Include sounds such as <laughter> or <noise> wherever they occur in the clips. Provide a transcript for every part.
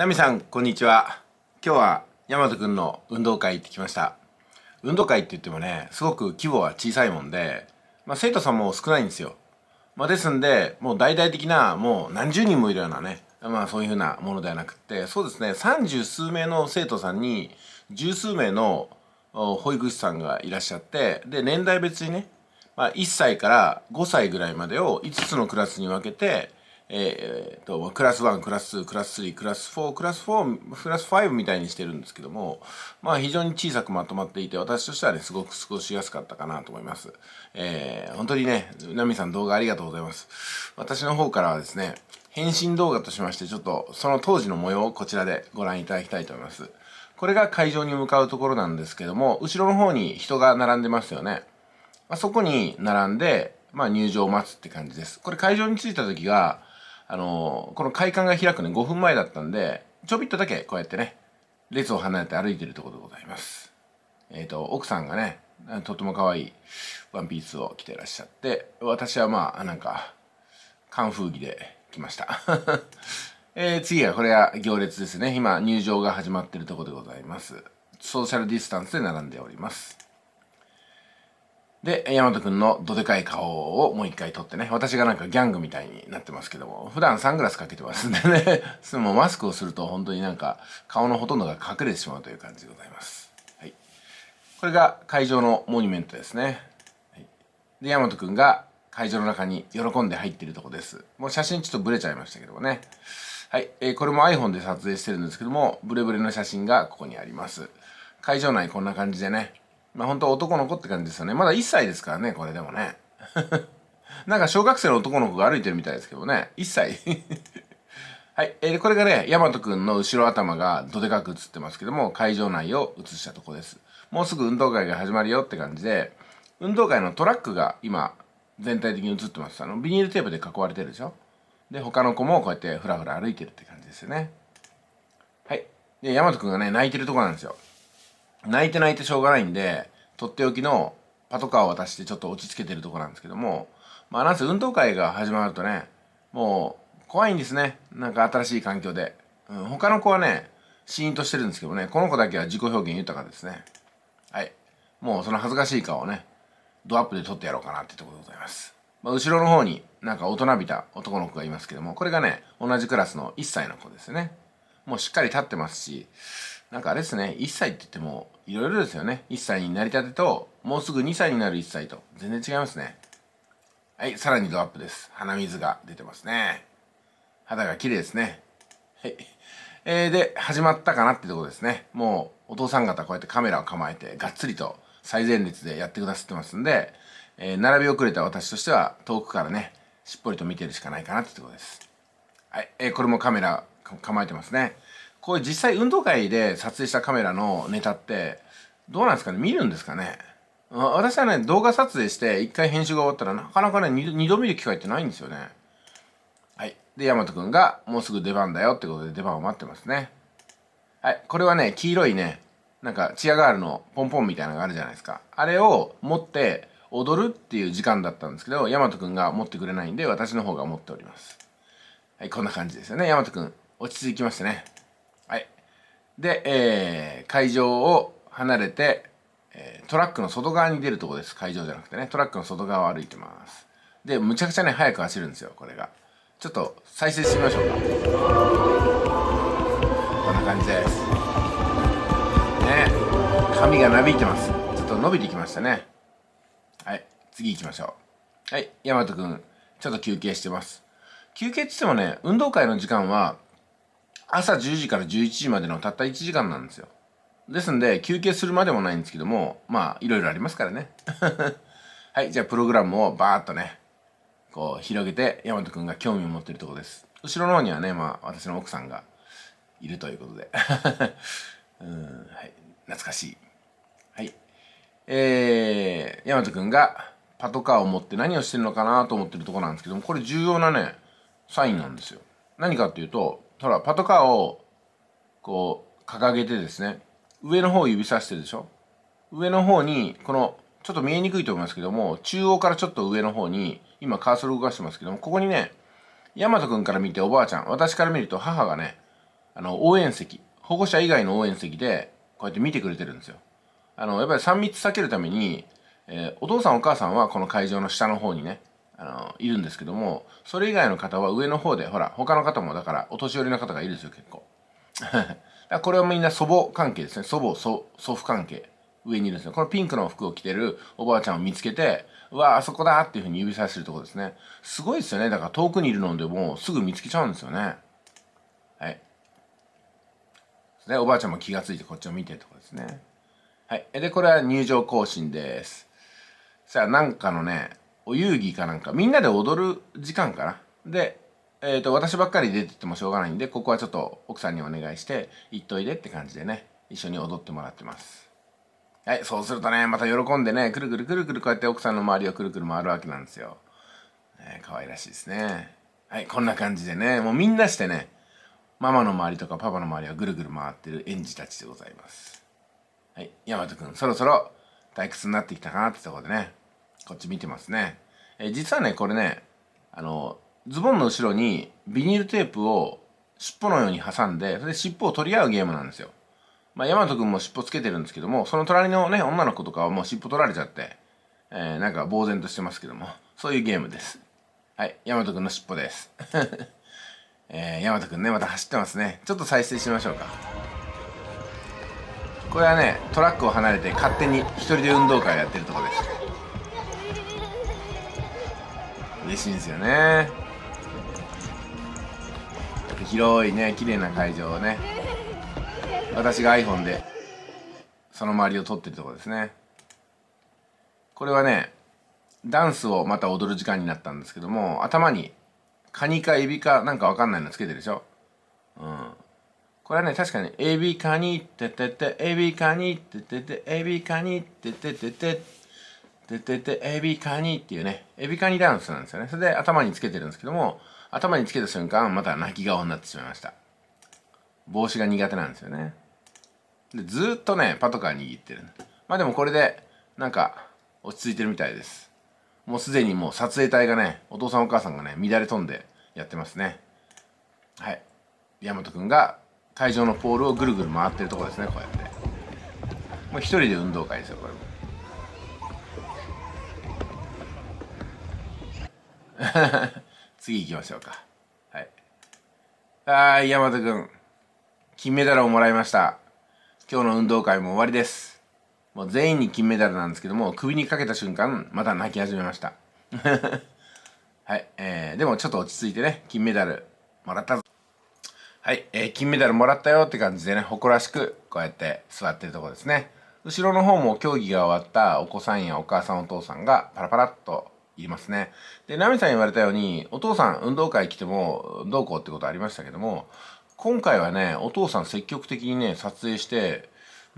ナミさん、こんにちは。今日は、大和くんの運動会行ってきました。運動会って言ってもね、すごく規模は小さいもんで、まあ、生徒さんも少ないんですよ。まあ、ですんで、もう大々的な、もう何十人もいるようなね、まあそういうふうなものではなくって、そうですね、三十数名の生徒さんに、十数名の保育士さんがいらっしゃって、で、年代別にね、まあ、1歳から5歳ぐらいまでを5つのクラスに分けて、えー、とクラス1クラス2クラス3クラス4クラス4クラス5みたいにしてるんですけどもまあ非常に小さくまとまっていて私としてはねすごく過ごしやすかったかなと思います、えー、本当にねナミさん動画ありがとうございます私の方からはですね返信動画としましてちょっとその当時の模様をこちらでご覧いただきたいと思いますこれが会場に向かうところなんですけども後ろの方に人が並んでますよねあそこに並んで、まあ、入場を待つって感じですこれ会場に着いた時があのこの会館が開くね5分前だったんでちょびっとだけこうやってね列を離れて歩いてるところでございますえっ、ー、と奥さんがねとても可愛いワンピースを着てらっしゃって私はまあなんかカンフー着で来ました <laughs> えー、次はこれは行列ですね今入場が始まってるところでございますソーシャルディスタンスで並んでおりますで、ヤマト君のどでかい顔をもう一回撮ってね、私がなんかギャングみたいになってますけども、普段サングラスかけてますんでね、<laughs> もうマスクをすると本当になんか顔のほとんどが隠れてしまうという感じでございます。はい。これが会場のモニュメントですね。はい、で、ヤマト君が会場の中に喜んで入っているとこです。もう写真ちょっとブレちゃいましたけどもね。はい。えー、これも iPhone で撮影してるんですけども、ブレブレの写真がここにあります。会場内こんな感じでね、まあ本当男の子って感じですよね。まだ1歳ですからね、これでもね。<laughs> なんか小学生の男の子が歩いてるみたいですけどね。1歳 <laughs> はい。えー、これがね、ヤマト君の後ろ頭がどでかく映ってますけども、会場内を映したとこです。もうすぐ運動会が始まるよって感じで、運動会のトラックが今、全体的に映ってます。あの、ビニールテープで囲われてるでしょで、他の子もこうやってふらふら歩いてるって感じですよね。はい。で、ヤマト君がね、泣いてるとこなんですよ。泣いて泣いてしょうがないんで、とっておきのパトカーを渡してちょっと落ち着けてるとこなんですけども、まあなんせ運動会が始まるとね、もう怖いんですね。なんか新しい環境で。うん、他の子はね、シーンとしてるんですけどね、この子だけは自己表現豊かですね。はい。もうその恥ずかしい顔をね、ドアップで撮ってやろうかなってとこでございます。まあ、後ろの方になんか大人びた男の子がいますけども、これがね、同じクラスの1歳の子ですね。もうしっかり立ってますし、なんかあれですね、1歳って言っても、いろいろですよね。1歳になりたてと、もうすぐ2歳になる1歳と、全然違いますね。はい、さらにドアップです。鼻水が出てますね。肌が綺麗ですね。はい。えー、で、始まったかなってとこですね。もう、お父さん方こうやってカメラを構えて、がっつりと最前列でやってくださってますんで、えー、並び遅れた私としては、遠くからね、しっぽりと見てるしかないかなってとこです。はい、えー、これもカメラ構えてますね。これ実際運動会で撮影したカメラのネタってどうなんですかね見るんですかね私はね動画撮影して1回編集が終わったらなかなかね 2, 度見る機会ってないんですよねはいで大和くんがもうすぐ出番だよってことで出番を待ってますねはいこれはね黄色いねなんかチアガールのポンポンみたいなのがあるじゃないですかあれを持って踊るっていう時間だったんですけど大和くんが持ってくれないんで私の方が持っておりますはいこんな感じですよね大和くん落ち着きましたねはい、で、えー、会場を離れて、えー、トラックの外側に出るとこです会場じゃなくてねトラックの外側を歩いてますでむちゃくちゃね速く走るんですよこれがちょっと再生してみましょうかこんな感じですね髪がなびいてますちょっと伸びてきましたねはい次行きましょうはい大和くんちょっと休憩してます休憩っつってもね運動会の時間は朝10時から11時までのたった1時間なんですよ。ですんで、休憩するまでもないんですけども、まあ、いろいろありますからね。<laughs> はい、じゃあプログラムをバーっとね、こう広げて、大和くんが興味を持ってるとこです。後ろの方にはね、まあ、私の奥さんがいるということで。<laughs> うん、はい、懐かしい。はい。えー、大和くんがパトカーを持って何をしてるのかなと思ってるとこなんですけども、これ重要なね、サインなんですよ。何かっていうと、ほらパトカーをこう掲げてですね上の方を指さしてるでしょ上の方にこのちょっと見えにくいと思いますけども中央からちょっと上の方に今カーソル動かしてますけどもここにね大和くんから見ておばあちゃん私から見ると母がねあの応援席保護者以外の応援席でこうやって見てくれてるんですよあのやっぱり3密避けるために、えー、お父さんお母さんはこの会場の下の方にねあの、いるんですけども、それ以外の方は上の方で、ほら、他の方もだから、お年寄りの方がいるんですよ、結構。<laughs> だこれはみんな祖母関係ですね。祖母、祖祖父関係。上にいるんですよ。このピンクの服を着てるおばあちゃんを見つけて、うわ、あそこだっていうふうに指さしてるとこですね。すごいですよね。だから遠くにいるのでもすぐ見つけちゃうんですよね。はい。で、おばあちゃんも気がついてこっちを見てるとこですね。はい。で、これは入場行進です。さあ、なんかのね、お遊戯かなんか、みんなで踊る時間かな。で、えっ、ー、と、私ばっかり出てってもしょうがないんで、ここはちょっと奥さんにお願いして、行っといでって感じでね、一緒に踊ってもらってます。はい、そうするとね、また喜んでね、くるくるくるくるこうやって奥さんの周りをくるくる回るわけなんですよ。ね、可愛らしいですね。はい、こんな感じでね、もうみんなしてね、ママの周りとかパパの周りはぐるぐる回ってる園児たちでございます。はい、大和くん、そろそろ退屈になってきたかなってとこでね、こっち見てますね。え実はね、これね、あの、ズボンの後ろにビニールテープを尻尾のように挟んで、それで尻尾を取り合うゲームなんですよ。まあ、ヤマト君も尻尾つけてるんですけども、その隣のね、女の子とかはもう尻尾取られちゃって、えー、なんか呆然としてますけども、そういうゲームです。はい、ヤマト君の尻尾です。<laughs> えー、ヤマト君ね、また走ってますね。ちょっと再生しましょうか。これはね、トラックを離れて勝手に一人で運動会をやってるとこです。嬉しいんですよね広いね綺麗な会場をね私が iPhone でその周りを撮ってるとこですねこれはねダンスをまた踊る時間になったんですけども頭にカニかエビかなんかわかんないのつけてるでしょうんこれはね確かにエビカニってててエビカニってててエビカニっててててててて、エビカニっていうね、エビカニダンスなんですよね。それで頭につけてるんですけども、頭につけた瞬間、また泣き顔になってしまいました。帽子が苦手なんですよね。で、ずっとね、パトカー握ってる。まあでもこれで、なんか、落ち着いてるみたいです。もうすでにもう撮影隊がね、お父さんお母さんがね、乱れ飛んでやってますね。はい。大和くんが会場のポールをぐるぐる回ってるとこですね、こうやって。もう一人で運動会ですよ、これも。<laughs> 次行きましょうか。はい。あー、山田くん。金メダルをもらいました。今日の運動会も終わりです。もう全員に金メダルなんですけども、首にかけた瞬間、また泣き始めました。<laughs> はい。えー、でもちょっと落ち着いてね、金メダルもらったぞ。はい。えー、金メダルもらったよって感じでね、誇らしく、こうやって座ってるとこですね。後ろの方も競技が終わったお子さんやお母さんお父さんがパラパラっといますね。で、ナミさん言われたように、お父さん運動会来ても、どうこうってことありましたけども、今回はね、お父さん積極的にね、撮影して、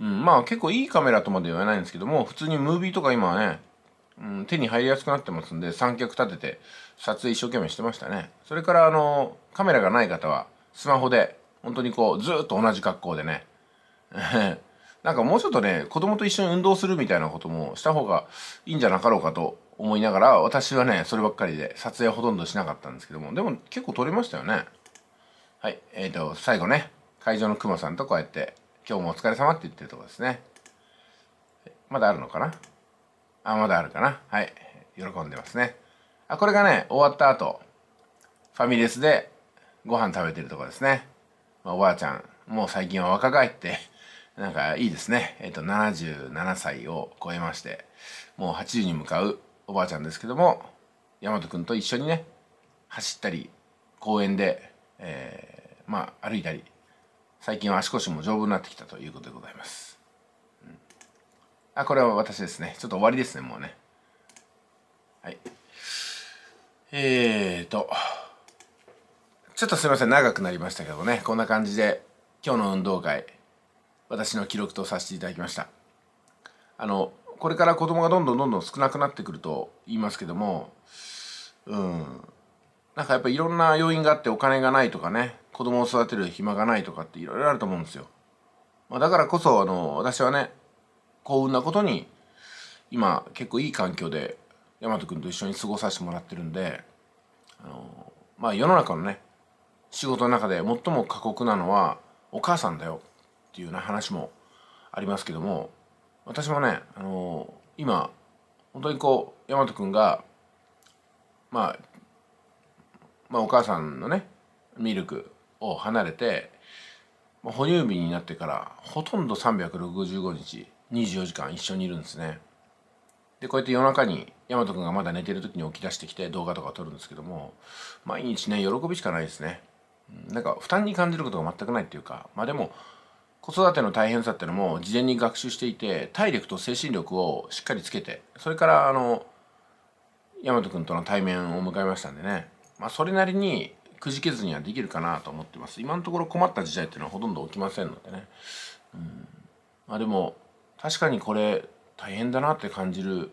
うん、まあ結構いいカメラとまで言わないんですけども、普通にムービーとか今はね、うん、手に入りやすくなってますんで、三脚立てて撮影一生懸命してましたね。それからあの、カメラがない方は、スマホで、本当にこう、ずっと同じ格好でね、<laughs> なんかもうちょっとね、子供と一緒に運動するみたいなこともした方がいいんじゃなかろうかと思いながら私はねそればっかりで撮影ほとんどしなかったんですけどもでも結構撮れましたよねはいえーと、最後ね会場のくまさんとこうやって「今日もお疲れ様って言ってるとこですねまだあるのかなあまだあるかなはい喜んでますねあこれがね終わった後ファミレスでご飯食べてるとこですね、まあ、おばあちゃんもう最近は若返ってなんかいいですね。えっ、ー、と、77歳を超えまして、もう80に向かうおばあちゃんですけども大和くんと一緒にね走ったり公園で、えー、まあ歩いたり最近は足腰も丈夫になってきたということでございます、うん、あこれは私ですねちょっと終わりですねもうねはいえーとちょっとすいません長くなりましたけどねこんな感じで今日の運動会私の記録とさせていただきましたあのこれから子供がどんどんどんどん少なくなってくると言いますけどもうんなんかやっぱいろんな要因があってお金がないとかね子供を育てる暇がないとかっていろいろあると思うんですよ、まあ、だからこそあの私はね幸運なことに今結構いい環境で大和君と一緒に過ごさせてもらってるんであのまあ世の中のね仕事の中で最も過酷なのはお母さんだよっていうような話もありますけども私もね、あのー、今、本当にこう、大和くんが、まあ、まあお母さんのね、ミルクを離れて、まあ、哺乳瓶になってから、ほとんど365日、24時間一緒にいるんですね。で、こうやって夜中に、大和くんがまだ寝てる時に起き出してきて動画とか撮るんですけども、毎日ね、喜びしかないですね。なんか負担に感じることが全くないっていうか、まあでも、子育ての大変さっていうのも事前に学習していて体力と精神力をしっかりつけてそれからあの大和君との対面を迎えましたんでね、まあ、それなりにくじけずにはできるかなと思ってます今のところ困った時代っていうのはほとんど起きませんのでね、うん、まあでも確かにこれ大変だなって感じる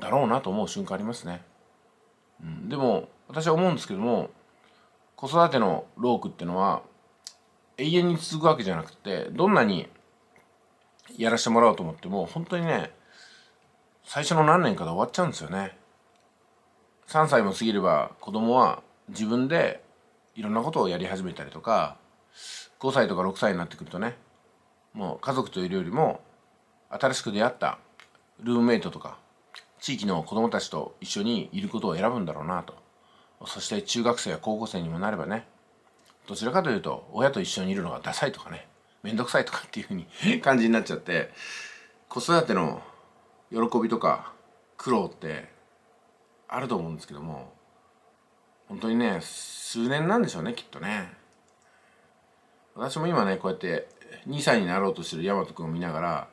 だろうなと思う瞬間ありますね、うん、でも私は思うんですけども子育ての労苦っていうのは永遠に続くわけじゃなくてどんなにやらしてもらおうと思っても本当にね最初の何年かで終わっちゃうんですよね3歳も過ぎれば子供は自分でいろんなことをやり始めたりとか5歳とか6歳になってくるとねもう家族といるよりも新しく出会ったルームメイトとか地域の子供たちと一緒にいることを選ぶんだろうなとそして中学生や高校生にもなればねどちらかというと親と一緒にいるのがダサいとかね面倒くさいとかっていうふうに <laughs> 感じになっちゃって子育ての喜びとか苦労ってあると思うんですけども本当にね数年なんでしょうねきっとね私も今ねこうやって2歳になろうとしてる大和君を見ながら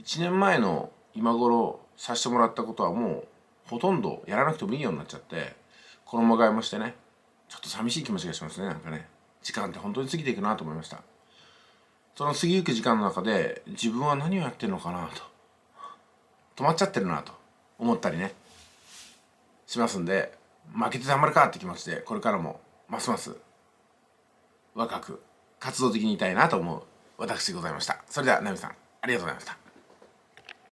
1年前の今頃させてもらったことはもうほとんどやらなくてもいいようになっちゃって衣替えもしてねちょっと寂しい気持ちがしますねなんかね時間って本当に過ぎていくなと思いましたその過ぎゆく時間の中で自分は何をやってるのかなと止まっちゃってるなと思ったりねしますんで負けてたまるかって気持ちでこれからもますます若く活動的にいたいなと思う私でございましたそれではナミさんありがとうございました